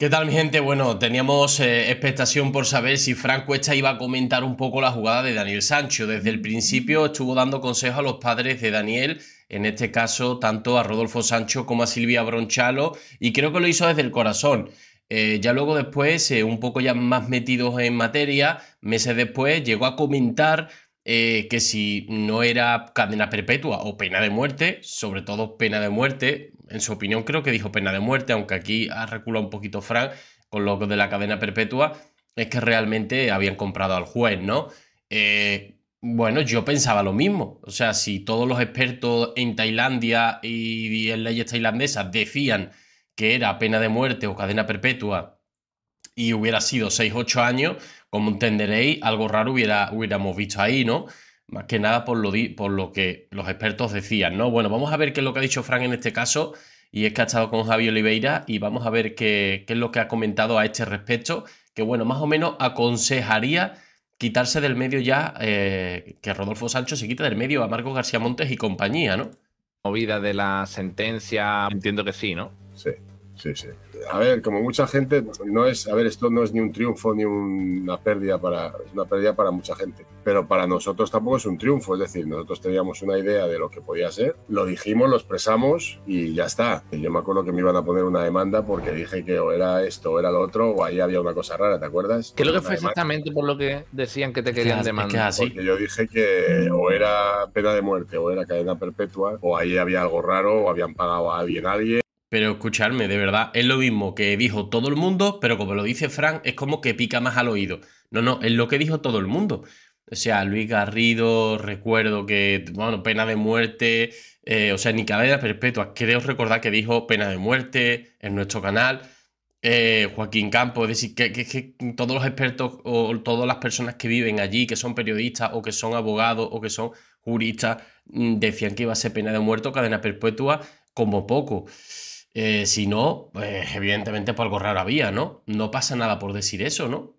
¿Qué tal mi gente? Bueno, teníamos eh, expectación por saber si Franco Cuesta iba a comentar un poco la jugada de Daniel Sancho. Desde el principio estuvo dando consejos a los padres de Daniel, en este caso tanto a Rodolfo Sancho como a Silvia Bronchalo, y creo que lo hizo desde el corazón. Eh, ya luego después, eh, un poco ya más metidos en materia, meses después, llegó a comentar que si no era cadena perpetua o pena de muerte, sobre todo pena de muerte, en su opinión creo que dijo pena de muerte, aunque aquí ha reculado un poquito Frank con lo de la cadena perpetua, es que realmente habían comprado al juez, ¿no? Eh, bueno, yo pensaba lo mismo. O sea, si todos los expertos en Tailandia y en leyes tailandesas decían que era pena de muerte o cadena perpetua y hubiera sido 6-8 años, como entenderéis, algo raro hubiera, hubiéramos visto ahí, ¿no? más que nada por lo, por lo que los expertos decían, ¿no? Bueno, vamos a ver qué es lo que ha dicho Frank en este caso, y es que ha estado con Javi Oliveira, y vamos a ver qué, es lo que ha comentado a este respecto, que bueno, más o menos aconsejaría quitarse del medio ya, eh, que Rodolfo Sancho se quita del medio a Marcos García Montes y compañía, ¿no? Movida de la sentencia, entiendo que sí, ¿no? Sí. Sí, sí. A ver, como mucha gente, no es, a ver, esto no es ni un triunfo ni una pérdida para, una pérdida para mucha gente, pero para nosotros tampoco es un triunfo, es decir, nosotros teníamos una idea de lo que podía ser, lo dijimos, lo expresamos y ya está. Yo me acuerdo que me iban a poner una demanda porque dije que o era esto o era lo otro o ahí había una cosa rara, ¿te acuerdas? Creo lo que fue exactamente por lo que decían que te querían demandar? porque yo dije que o era pena de muerte o era cadena perpetua o ahí había algo raro o habían pagado a alguien a alguien pero escucharme, de verdad, es lo mismo que dijo todo el mundo, pero como lo dice Frank, es como que pica más al oído. No, no, es lo que dijo todo el mundo. O sea, Luis Garrido, recuerdo que, bueno, pena de muerte, eh, o sea, ni cadena perpetua. Creo recordar que dijo pena de muerte en nuestro canal. Eh, Joaquín Campos, es decir, que, todos los expertos o todas las personas que viven allí, que son periodistas o que son abogados o que son juristas, mm, decían que iba a ser pena de muerte o cadena perpetua como poco. Eh, si no, pues, evidentemente por algo raro había, ¿no? No pasa nada por decir eso, ¿no?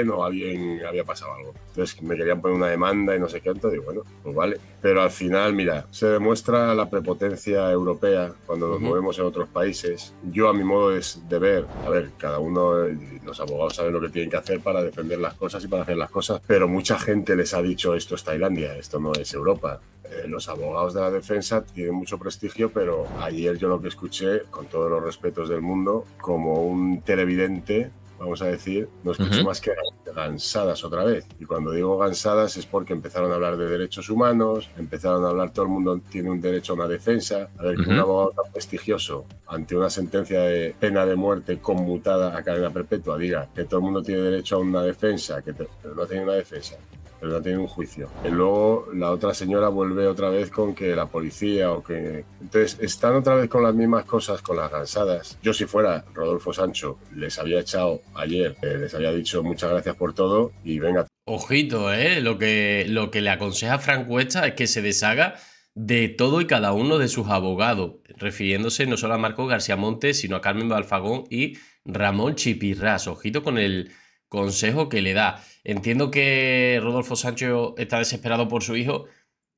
o alguien había pasado algo. Entonces me querían poner una demanda y no sé qué, entonces digo, bueno, pues vale. Pero al final, mira, se demuestra la prepotencia europea cuando nos movemos en otros países. Yo a mi modo es de ver, a ver, cada uno, eh, los abogados saben lo que tienen que hacer para defender las cosas y para hacer las cosas, pero mucha gente les ha dicho esto es Tailandia, esto no es Europa eh, los abogados de la defensa tienen mucho prestigio, pero ayer yo lo que escuché, con todos los respetos del mundo, como un televidente vamos a decir, no escucho más que gansadas otra vez. Y cuando digo gansadas es porque empezaron a hablar de derechos humanos, empezaron a hablar todo el mundo tiene un derecho a una defensa. A ver, que un abogado tan prestigioso ante una sentencia de pena de muerte conmutada a cadena perpetua diga que todo el mundo tiene derecho a una defensa, que no tiene una defensa pero ya tiene un juicio. Y luego la otra señora vuelve otra vez con que la policía o que... Entonces, están otra vez con las mismas cosas, con las gansadas. Yo si fuera Rodolfo Sancho, les había echado ayer, eh, les había dicho muchas gracias por todo y venga. Ojito, ¿eh? Lo que, lo que le aconseja Franco es que se deshaga de todo y cada uno de sus abogados, refiriéndose no solo a Marco García Montes, sino a Carmen Balfagón y Ramón Chipirras. Ojito con el consejo que le da. Entiendo que Rodolfo Sancho está desesperado por su hijo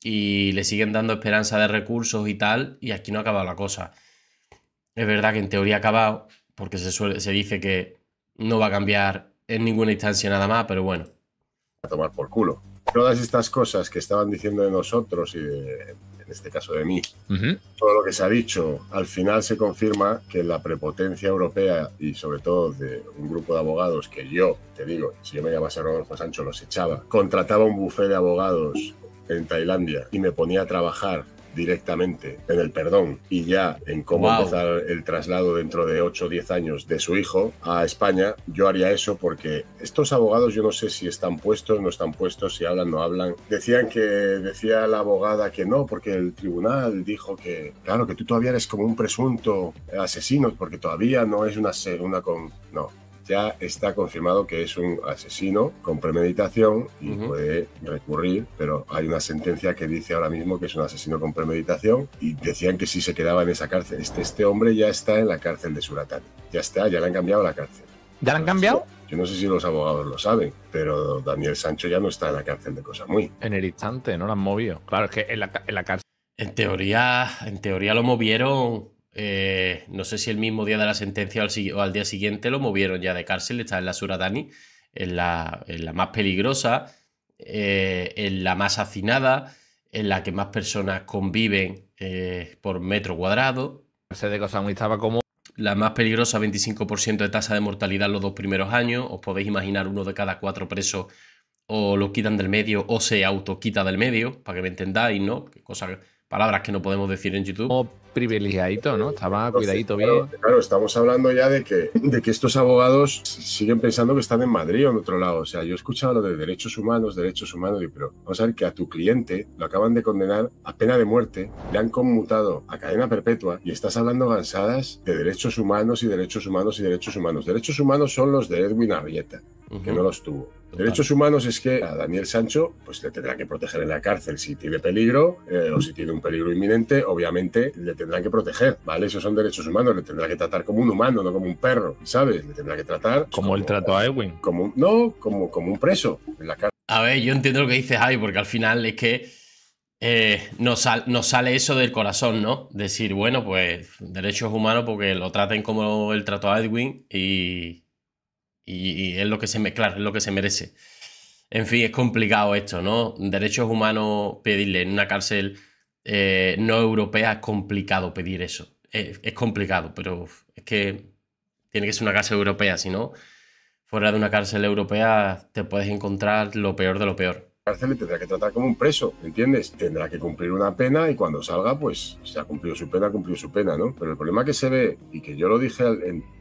y le siguen dando esperanza de recursos y tal, y aquí no ha acabado la cosa. Es verdad que en teoría ha acabado, porque se, se dice que no va a cambiar en ninguna instancia nada más, pero bueno. A tomar por culo. Todas estas cosas que estaban diciendo de nosotros y de en este caso de mí, todo lo que se ha dicho, al final se confirma que la prepotencia europea y sobre todo de un grupo de abogados que yo, te digo, si yo me llamase Rodolfo Sancho los echaba, contrataba un bufé de abogados en Tailandia y me ponía a trabajar directamente en el perdón y ya en cómo empezar el traslado dentro de 8 o 10 años de su hijo a España, yo haría eso porque estos abogados yo no sé si están puestos, no están puestos, si hablan, no hablan. Decían que, decía la abogada que no, porque el tribunal dijo que, claro, que tú todavía eres como un presunto asesino, porque todavía no es una... una con, no, ya está confirmado que es un asesino con premeditación y puede recurrir, pero hay una sentencia que dice ahora mismo que es un asesino con premeditación y decían que si se quedaba en esa cárcel, este, este hombre ya está en la cárcel de Suratani, ya está, ya le han cambiado la cárcel. ¿Ya la han cambiado? Yo no sé si los abogados lo saben, pero Daniel Sancho ya no está en la cárcel de muy. En el instante, no lo han movido. Claro, es que en la, en la cárcel. En teoría, en teoría lo movieron eh, no sé si el mismo día de la sentencia o al, día siguiente lo movieron ya de cárcel, está en la Suradani, en la, en la más peligrosa, eh, en la más hacinada, en la que más personas conviven eh, por metro cuadrado. Sé de cosas muy estaba como... La más peligrosa, 25% de tasa de mortalidad los dos primeros años. Os podéis imaginar uno de cada cuatro presos o lo quitan del medio o se autoquita del medio, para que me entendáis, ¿no? Cosa palabras que no podemos decir en YouTube. Como privilegiadito, ¿no? Estaba cuidadito bien. Claro, estamos hablando ya de que, de que estos abogados siguen pensando que están en Madrid o en otro lado. O sea, yo he escuchado lo de derechos humanos, derechos humanos, y pero vamos a ver que a tu cliente lo acaban de condenar a pena de muerte, le han conmutado a cadena perpetua y estás hablando gansadas de derechos humanos y derechos humanos y derechos humanos. Derechos humanos son los de Edwin Arrieta, que no los tuvo Derechos humanos es que a Daniel Sancho pues, le tendrá que proteger en la cárcel si tiene peligro eh, o si tiene un peligro inminente, obviamente le tendrán que proteger, ¿vale? Esos son derechos humanos, le tendrá que tratar como un humano, no como un perro, ¿sabes? Le tendrá que tratar... Como, el trato a Edwin, Como, no, como, como un preso en la cárcel. A ver, yo entiendo lo que dices, Javi, porque al final es que... nos, eh, nos, sale eso del corazón, ¿no? Decir, bueno, pues derechos humanos porque lo traten como el trato a Edwin y, y, es lo que se me, es lo que se merece. En fin, es complicado esto, ¿no? Derechos humanos, pedirle en una cárcel eh, no europea es complicado pedir eso. Es, es, complicado, pero es que tiene que ser una cárcel europea, si no, fuera de una cárcel europea te puedes encontrar lo peor de lo peor cárcel le tendrá que tratar como un preso, ¿entiendes? Tendrá que cumplir una pena y cuando salga, pues se ha cumplido su pena, ha cumplido su pena, ¿no? Pero el problema que se ve, y que yo lo dije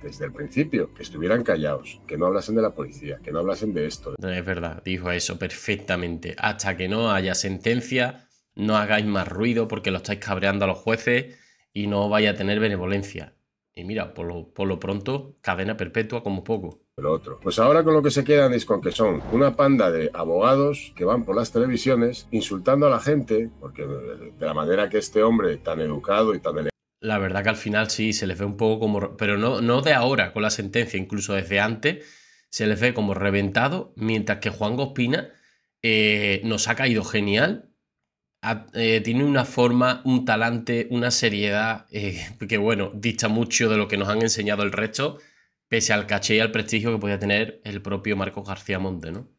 desde el principio, que estuvieran callados, que no hablasen de la policía, que no hablasen de esto. es verdad, dijo eso perfectamente. Hasta que no haya sentencia, no hagáis más ruido porque lo estáis cabreando a los jueces y no vaya a tener benevolencia. Y mira, por lo, pronto, cadena perpetua como poco. Pero otro. Pues ahora con lo que se quedan es con que son una panda de abogados que van por las televisiones insultando a la gente, porque de la manera que este hombre tan educado y tan elegante. La verdad que al final sí, se les ve un poco como... Pero no, no de ahora, con la sentencia, incluso desde antes, se les ve como reventado, mientras que Juan Gospina eh, nos ha caído genial eh, tiene una forma, un talante, una seriedad eh, que, bueno, dista mucho de lo que nos han enseñado el resto, pese al caché y al prestigio que podía tener el propio Marcos García Monte, ¿no?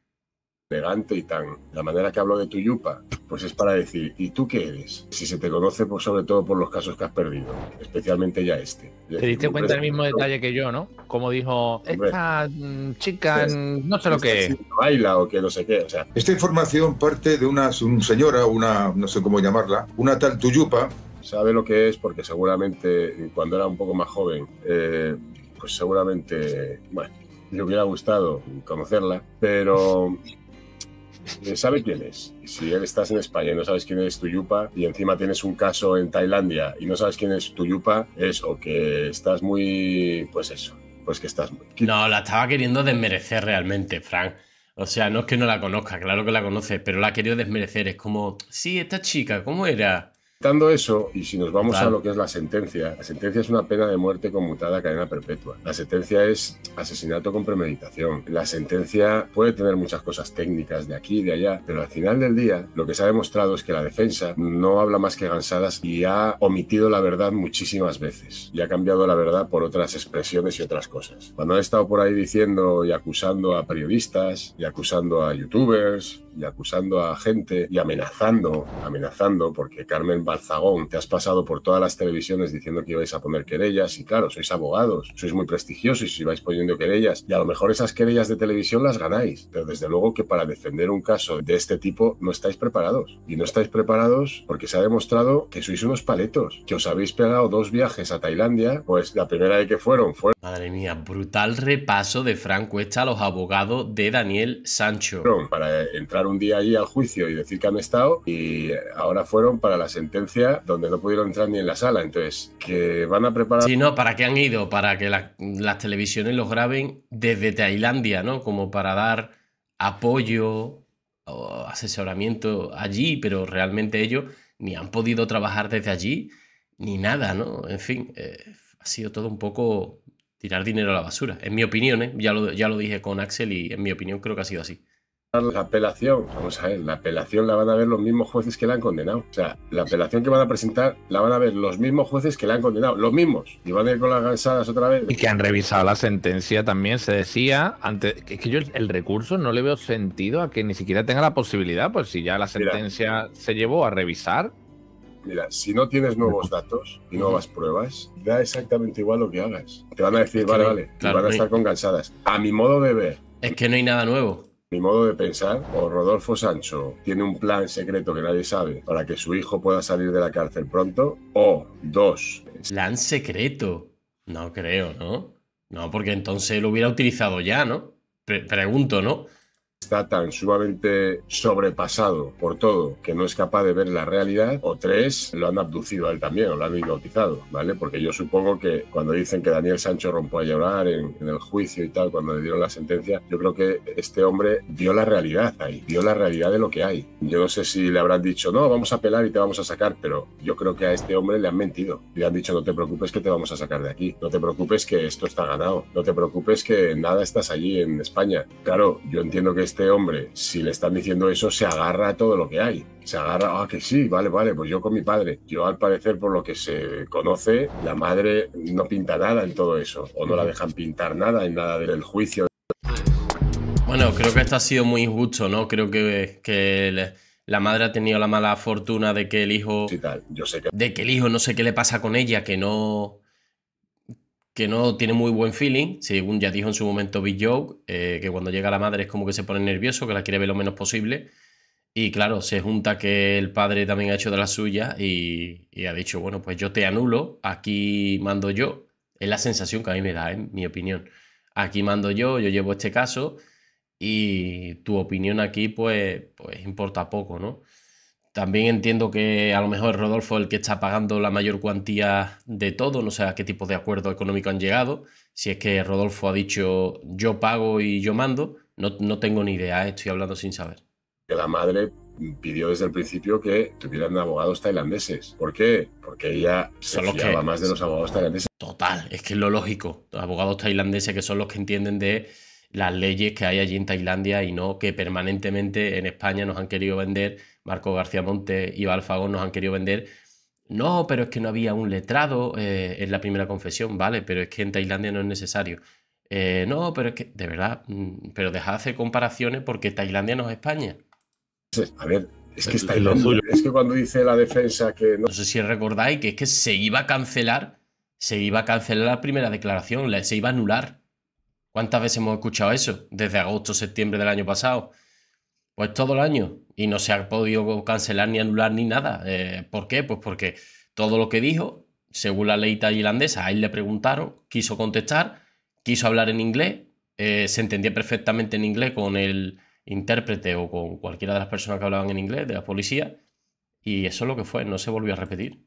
elegante y tan. La manera que hablo de tu yupa, pues es para decir, ¿y tú qué eres? Si se te conoce, pues sobre todo por los casos que has perdido, especialmente ya este. Te diste cuenta del mismo detalle que yo, ¿no? Como dijo, esta mm, chica, mm, no sé lo que Baila o que no sé qué. Esta información parte de una señora, una, no sé cómo llamarla, una tal Tuyupa. Sabe lo que es porque seguramente cuando era un poco más joven, eh, pues seguramente, bueno, le hubiera gustado conocerla, pero eh, sabe quién es. Si él estás en España y no sabes quién es tu yupa y encima tienes un caso en Tailandia y no sabes quién es tu yupa, es o que estás muy, pues eso, pues que estás muy... No, la estaba queriendo desmerecer realmente, Frank. O sea, no es que no la conozca, claro que la conoce, pero la ha querido desmerecer. Es como, sí, esta chica, ¿cómo era? eso, y si nos vamos a lo que es la sentencia, la sentencia es una pena de muerte conmutada a cadena perpetua. La sentencia es asesinato con premeditación. La sentencia puede tener muchas cosas técnicas de aquí y de allá, pero al final del día lo que se ha demostrado es que la defensa no habla más que gansadas y ha omitido la verdad muchísimas veces y ha cambiado la verdad por otras expresiones y otras cosas. Cuando han estado por ahí diciendo y acusando a periodistas y acusando a youtubers y acusando a gente y amenazando, amenazando porque Carmen va zagón, te has pasado por todas las televisiones diciendo que ibais a poner querellas y claro, sois abogados, sois muy prestigiosos y vais poniendo querellas y a lo mejor esas querellas de televisión las ganáis, pero desde luego que para defender un caso de este tipo no estáis preparados y no estáis preparados porque se ha demostrado que sois unos paletos, que os habéis pegado dos viajes a Tailandia, pues la primera vez que fueron fue... Madre mía, brutal repaso de Franco Cuesta a los abogados de Daniel Sancho. Para entrar un día allí al juicio y decir que han estado y ahora fueron para la sentencia donde no pudieron entrar ni en la sala. Entonces, que van a preparar. Sí, no, ¿para qué han ido? Para que las televisiones los graben desde Tailandia, ¿no? Como para dar apoyo o asesoramiento allí, pero realmente ellos ni han podido trabajar desde allí ni nada, ¿no? En fin, eh, ha sido todo un poco tirar dinero a la basura, en mi opinión, ¿eh? ya, lo, ya lo dije con Axel y en mi opinión creo que ha sido así la apelación, vamos a ver, la apelación la van a ver los mismos jueces que la han condenado. O sea, la apelación que van a presentar la van a ver los mismos jueces que la han condenado, los mismos, y van a ir con las gansadas otra vez. Y que han revisado la sentencia también, se decía, antes, es que yo el recurso no le veo sentido a que ni siquiera tenga la posibilidad, pues si ya la sentencia se llevó a revisar, Mira, si no tienes nuevos datos y nuevas pruebas, da exactamente igual lo que hagas. Te van a decir, vale, vale, y van a estar con cansadas. A mi modo de ver. Es que no hay nada nuevo. Mi modo de pensar, o Rodolfo Sancho tiene un plan secreto que nadie sabe para que su hijo pueda salir de la cárcel pronto, o dos. Plan secreto. No creo, ¿no? No, porque entonces lo hubiera utilizado ya, ¿no? pregunto, ¿no? está tan sumamente sobrepasado por todo que no es capaz de ver la realidad, o tres, lo han abducido a él también, o lo han hipnotizado, ¿vale? Porque yo supongo que cuando dicen que Daniel Sancho rompió a llorar en, el juicio y tal, cuando le dieron la sentencia, yo creo que este hombre vio la realidad ahí, vio la realidad de lo que hay. Yo no sé si le habrán dicho, no, vamos a pelar y te vamos a sacar, pero yo creo que a este hombre le han mentido. Le han dicho, no te preocupes que te vamos a sacar de aquí, no te preocupes que esto está ganado, no te preocupes que nada estás allí en España. Claro, yo entiendo que este este hombre, si le están diciendo eso, se agarra a todo lo que hay. Se agarra, ah, que sí, vale, vale, pues yo con mi padre. Yo al parecer, por lo que se conoce, la madre no pinta nada en todo eso, o no la dejan pintar nada en nada del juicio. Bueno, creo que esto ha sido muy injusto, ¿no? Creo que, que la madre ha tenido la mala fortuna de que el hijo. Sí, tal. Yo sé que... De que el hijo no sé qué le pasa con ella, que no que no tiene muy buen feeling, según ya dijo en su momento Big Joke, eh, que cuando llega la madre es como que se pone nervioso, que la quiere ver lo menos posible. Y claro, se junta que el padre también ha hecho de la suya y, ha dicho, bueno, pues yo te anulo, aquí mando yo. Es la sensación que a mí me da, en mi opinión. Aquí mando yo, yo llevo este caso y tu opinión aquí pues, pues importa poco, ¿no? También entiendo que a lo mejor Rodolfo el que está pagando la mayor cuantía de todo, no sé a qué tipo de acuerdo económico han llegado. Si es que Rodolfo ha dicho yo pago y yo mando, no, tengo ni idea, ¿eh? estoy hablando sin saber. Que la madre pidió desde el principio que tuvieran abogados tailandeses. ¿Por qué? Porque ella se son más de los abogados tailandeses. Total, es que es lo lógico. Los abogados tailandeses que son los que entienden de las leyes que hay allí en Tailandia y no que permanentemente en España nos han querido vender Marco García Monte y Balfagón nos han querido vender. No, pero es que no había un letrado eh, en la primera confesión, vale, pero es que en Tailandia no es necesario. Eh, no, pero es que, de verdad, mm, pero dejad de hacer comparaciones porque Tailandia no es España. A ver, es que es Tailandia. Es que cuando dice la defensa que no. No sé si recordáis que es que se iba a cancelar, se iba a cancelar la primera declaración, se iba a anular. ¿Cuántas veces hemos escuchado eso? Desde agosto, septiembre del año pasado. Pues todo el año. Y no se ha podido cancelar ni anular ni nada. Eh, ¿Por qué? Pues porque todo lo que dijo, según la ley tailandesa, a él le preguntaron, quiso contestar, quiso hablar en inglés, eh, se entendía perfectamente en inglés con el intérprete o con cualquiera de las personas que hablaban en inglés, de la policía, y eso es lo que fue, no se volvió a repetir.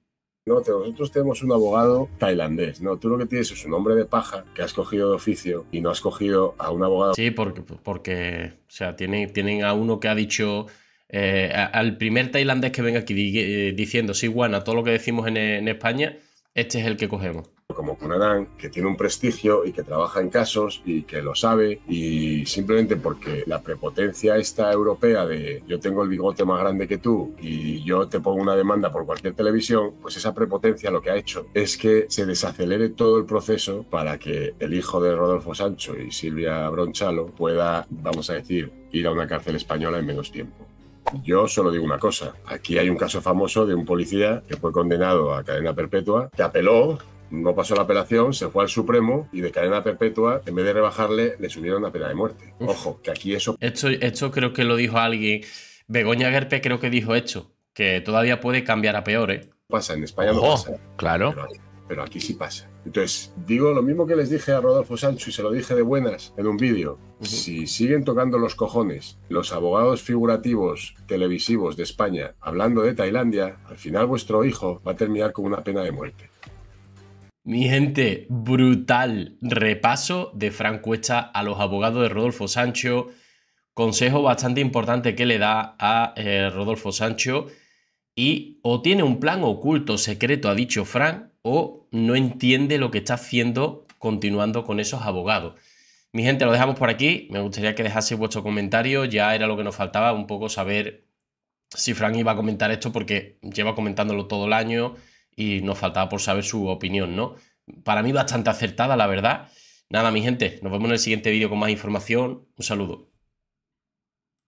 No, nosotros tenemos un abogado tailandés, ¿no? Tú lo que tienes es un hombre de paja que has cogido de oficio y no has cogido a un abogado. Sí, porque, porque o sea, tienen, tienen a uno que ha dicho... Eh, al primer tailandés que venga aquí eh, diciendo, sí, bueno, todo lo que decimos en España, este es el que cogemos como Cunadán, que tiene un prestigio y que trabaja en casos y que lo sabe y simplemente porque la prepotencia esta europea de yo tengo el bigote más grande que tú y yo te pongo una demanda por cualquier televisión, pues esa prepotencia lo que ha hecho es que se desacelere todo el proceso para que el hijo de Rodolfo Sancho y Silvia Bronchalo pueda, vamos a decir, ir a una cárcel española en menos tiempo. Yo solo digo una cosa. Aquí hay un caso famoso de un policía que fue condenado a cadena perpetua, que apeló no pasó la apelación, se fue al Supremo y de cadena perpetua, en vez de rebajarle, le subieron a pena de muerte. Ojo, que aquí eso... Esto, creo que lo dijo alguien. Begoña Gerpe creo que dijo hecho que todavía puede cambiar a peor, ¿eh? Pasa, en España no pasa. Claro. Pero aquí, sí pasa. Entonces, digo lo mismo que les dije a Rodolfo Sancho y se lo dije de buenas en un vídeo. Si siguen tocando los cojones los abogados figurativos televisivos de España hablando de Tailandia, al final vuestro hijo va a terminar con una pena de muerte. Mi gente, brutal repaso de Frank Cuesta a los abogados de Rodolfo Sancho. Consejo bastante importante que le da a eh, Rodolfo Sancho. Y o tiene un plan oculto, secreto, ha dicho Frank, o no entiende lo que está haciendo continuando con esos abogados. Mi gente, lo dejamos por aquí. Me gustaría que dejaseis vuestro comentario. Ya era lo que nos faltaba, un poco saber si Frank iba a comentar esto porque lleva comentándolo todo el año y nos faltaba por saber su opinión, ¿no? Para mí bastante acertada, la verdad. Nada, mi gente, nos vemos en el siguiente vídeo con más información. Un saludo.